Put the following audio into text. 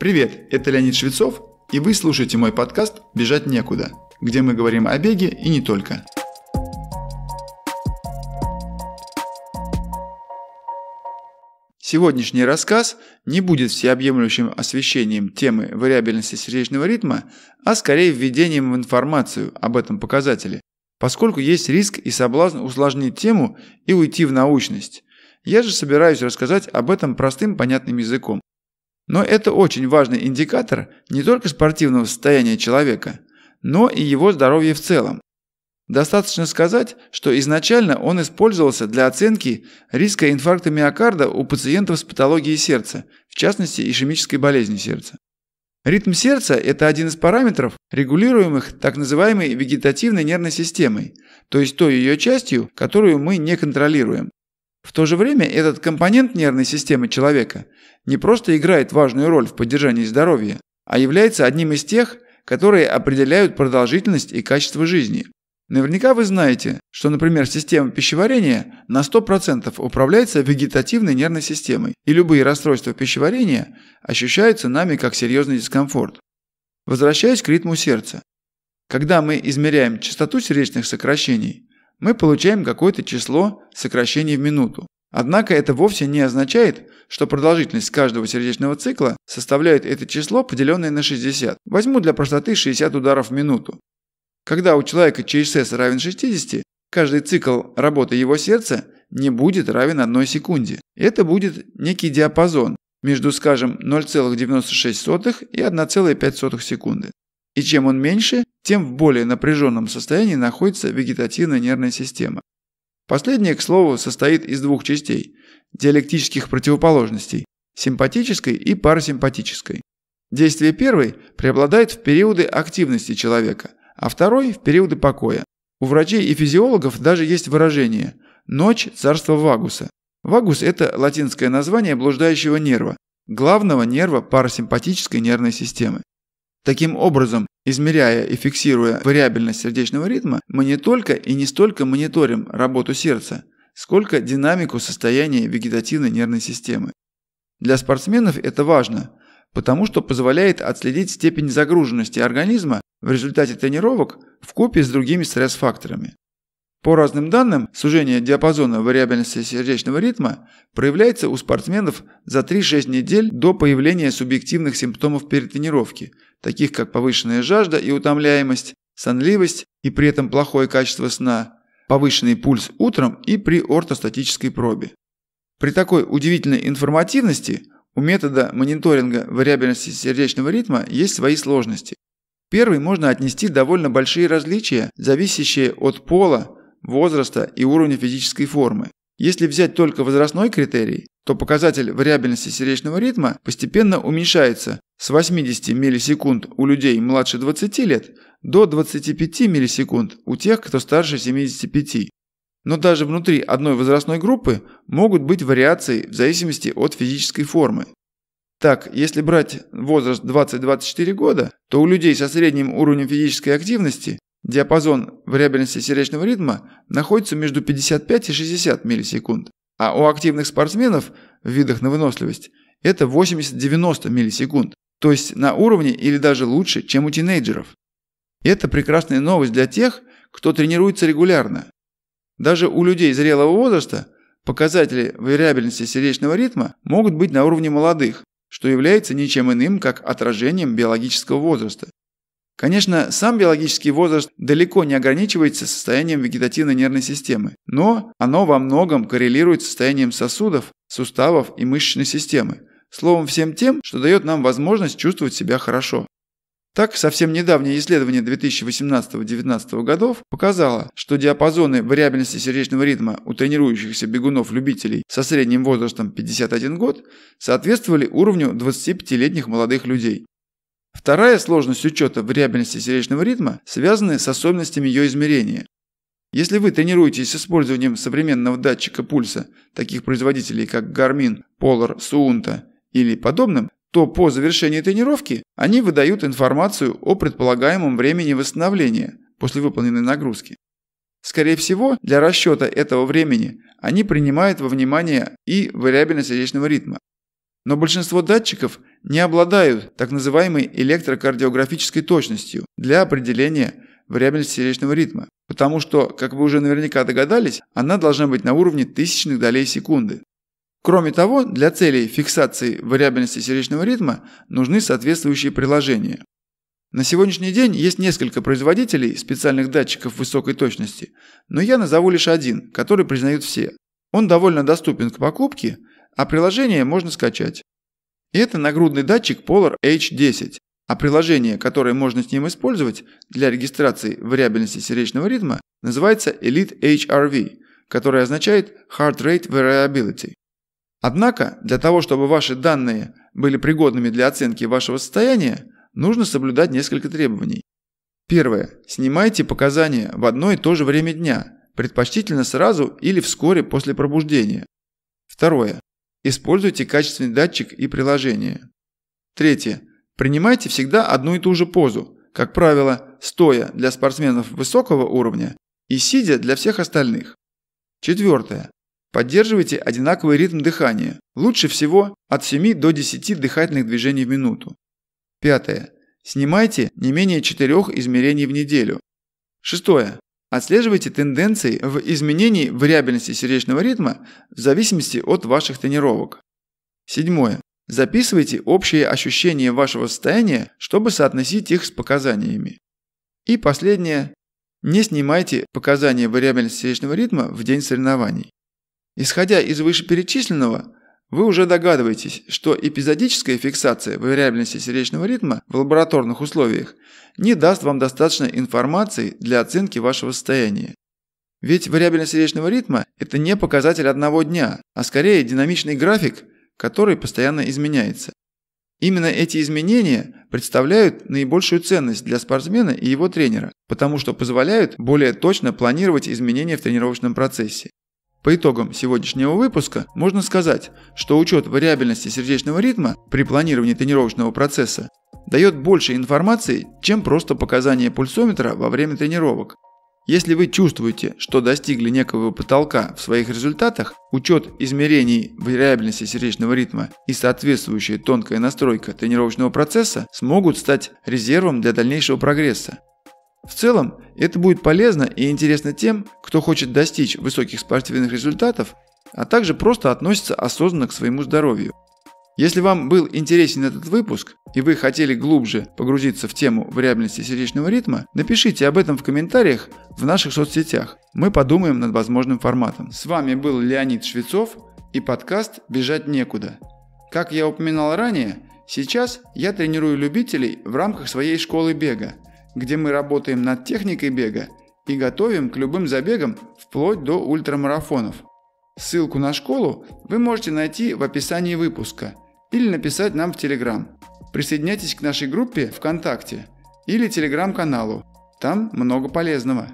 Привет, это Леонид Швецов, и вы слушаете мой подкаст «Бежать некуда», где мы говорим о беге и не только. Сегодняшний рассказ не будет всеобъемлющим освещением темы вариабельности сердечного ритма, а скорее введением в информацию об этом показателе, поскольку есть риск и соблазн усложнить тему и уйти в научность. Я же собираюсь рассказать об этом простым понятным языком, но это очень важный индикатор не только спортивного состояния человека, но и его здоровья в целом. Достаточно сказать, что изначально он использовался для оценки риска инфаркта миокарда у пациентов с патологией сердца, в частности ишемической болезни сердца. Ритм сердца – это один из параметров, регулируемых так называемой вегетативной нервной системой, то есть той ее частью, которую мы не контролируем. В то же время этот компонент нервной системы человека не просто играет важную роль в поддержании здоровья, а является одним из тех, которые определяют продолжительность и качество жизни. Наверняка вы знаете, что, например, система пищеварения на 100% управляется вегетативной нервной системой, и любые расстройства пищеварения ощущаются нами как серьезный дискомфорт. Возвращаясь к ритму сердца. Когда мы измеряем частоту сердечных сокращений, мы получаем какое-то число сокращений в минуту. Однако это вовсе не означает, что продолжительность каждого сердечного цикла составляет это число, поделенное на 60. Возьму для простоты 60 ударов в минуту. Когда у человека ЧСС равен 60, каждый цикл работы его сердца не будет равен одной секунде. Это будет некий диапазон между, скажем, 0,96 и 1,05 секунды. И чем он меньше, тем в более напряженном состоянии находится вегетативная нервная система. Последняя, к слову, состоит из двух частей – диалектических противоположностей – симпатической и парасимпатической. Действие первой преобладает в периоды активности человека, а второй – в периоды покоя. У врачей и физиологов даже есть выражение «ночь царства вагуса». Вагус – это латинское название блуждающего нерва, главного нерва парасимпатической нервной системы. Таким образом, измеряя и фиксируя вариабельность сердечного ритма, мы не только и не столько мониторим работу сердца, сколько динамику состояния вегетативной нервной системы. Для спортсменов это важно, потому что позволяет отследить степень загруженности организма в результате тренировок в купе с другими стресс-факторами. По разным данным, сужение диапазона вариабельности сердечного ритма проявляется у спортсменов за 3-6 недель до появления субъективных симптомов перед тренировки таких как повышенная жажда и утомляемость, сонливость и при этом плохое качество сна, повышенный пульс утром и при ортостатической пробе. При такой удивительной информативности у метода мониторинга вариабельности сердечного ритма есть свои сложности. Первый можно отнести довольно большие различия, зависящие от пола, возраста и уровня физической формы. Если взять только возрастной критерий, то показатель вариабельности сердечного ритма постепенно уменьшается с 80 миллисекунд у людей младше 20 лет до 25 миллисекунд у тех, кто старше 75. Но даже внутри одной возрастной группы могут быть вариации в зависимости от физической формы. Так, если брать возраст 20-24 года, то у людей со средним уровнем физической активности Диапазон вариабельности сердечного ритма находится между 55 и 60 миллисекунд, а у активных спортсменов в видах на выносливость это 80-90 миллисекунд, то есть на уровне или даже лучше, чем у тинейджеров. Это прекрасная новость для тех, кто тренируется регулярно. Даже у людей зрелого возраста показатели вариабельности сердечного ритма могут быть на уровне молодых, что является ничем иным, как отражением биологического возраста. Конечно, сам биологический возраст далеко не ограничивается состоянием вегетативной нервной системы, но оно во многом коррелирует с состоянием сосудов, суставов и мышечной системы. Словом, всем тем, что дает нам возможность чувствовать себя хорошо. Так, совсем недавнее исследование 2018-2019 годов показало, что диапазоны вариабельности сердечного ритма у тренирующихся бегунов-любителей со средним возрастом 51 год соответствовали уровню 25-летних молодых людей. Вторая сложность учета вариабельности сердечного ритма связана с особенностями ее измерения. Если вы тренируетесь с использованием современного датчика пульса, таких производителей как Garmin, Polar, Suunto или подобным, то по завершении тренировки они выдают информацию о предполагаемом времени восстановления после выполненной нагрузки. Скорее всего, для расчета этого времени они принимают во внимание и вариабельность сердечного ритма. Но большинство датчиков не обладают так называемой электрокардиографической точностью для определения вариабельности сердечного ритма, потому что, как вы уже наверняка догадались, она должна быть на уровне тысячных долей секунды. Кроме того, для целей фиксации вариабельности сердечного ритма нужны соответствующие приложения. На сегодняшний день есть несколько производителей специальных датчиков высокой точности, но я назову лишь один, который признают все. Он довольно доступен к покупке, а приложение можно скачать. Это нагрудный датчик Polar H10, а приложение, которое можно с ним использовать для регистрации вариабельности сердечного ритма, называется Elite HRV, которое означает Heart Rate Variability. Однако, для того, чтобы ваши данные были пригодными для оценки вашего состояния, нужно соблюдать несколько требований. Первое. Снимайте показания в одно и то же время дня, предпочтительно сразу или вскоре после пробуждения. Второе. Используйте качественный датчик и приложение. Третье. Принимайте всегда одну и ту же позу, как правило, стоя для спортсменов высокого уровня и сидя для всех остальных. Четвертое. Поддерживайте одинаковый ритм дыхания, лучше всего от 7 до 10 дыхательных движений в минуту. Пятое. Снимайте не менее 4 измерений в неделю. Шестое. Отслеживайте тенденции в изменении вариабельности сердечного ритма в зависимости от ваших тренировок. Седьмое. Записывайте общие ощущения вашего состояния, чтобы соотносить их с показаниями. И последнее. Не снимайте показания вариабельности сердечного ритма в день соревнований. Исходя из вышеперечисленного, вы уже догадываетесь, что эпизодическая фиксация вариабельности сердечного ритма в лабораторных условиях не даст вам достаточной информации для оценки вашего состояния. Ведь вариабельность сердечного ритма – это не показатель одного дня, а скорее динамичный график, который постоянно изменяется. Именно эти изменения представляют наибольшую ценность для спортсмена и его тренера, потому что позволяют более точно планировать изменения в тренировочном процессе. По итогам сегодняшнего выпуска можно сказать, что учет вариабельности сердечного ритма при планировании тренировочного процесса дает больше информации, чем просто показания пульсометра во время тренировок. Если вы чувствуете, что достигли некого потолка в своих результатах, учет измерений вариабельности сердечного ритма и соответствующая тонкая настройка тренировочного процесса смогут стать резервом для дальнейшего прогресса. В целом, это будет полезно и интересно тем, кто хочет достичь высоких спортивных результатов, а также просто относится осознанно к своему здоровью. Если вам был интересен этот выпуск и вы хотели глубже погрузиться в тему вариабельности сердечного ритма, напишите об этом в комментариях в наших соцсетях. Мы подумаем над возможным форматом. С вами был Леонид Швецов и подкаст «Бежать некуда». Как я упоминал ранее, сейчас я тренирую любителей в рамках своей школы бега – где мы работаем над техникой бега и готовим к любым забегам вплоть до ультрамарафонов. Ссылку на школу вы можете найти в описании выпуска или написать нам в Телеграм. Присоединяйтесь к нашей группе ВКонтакте или Телеграм-каналу. Там много полезного.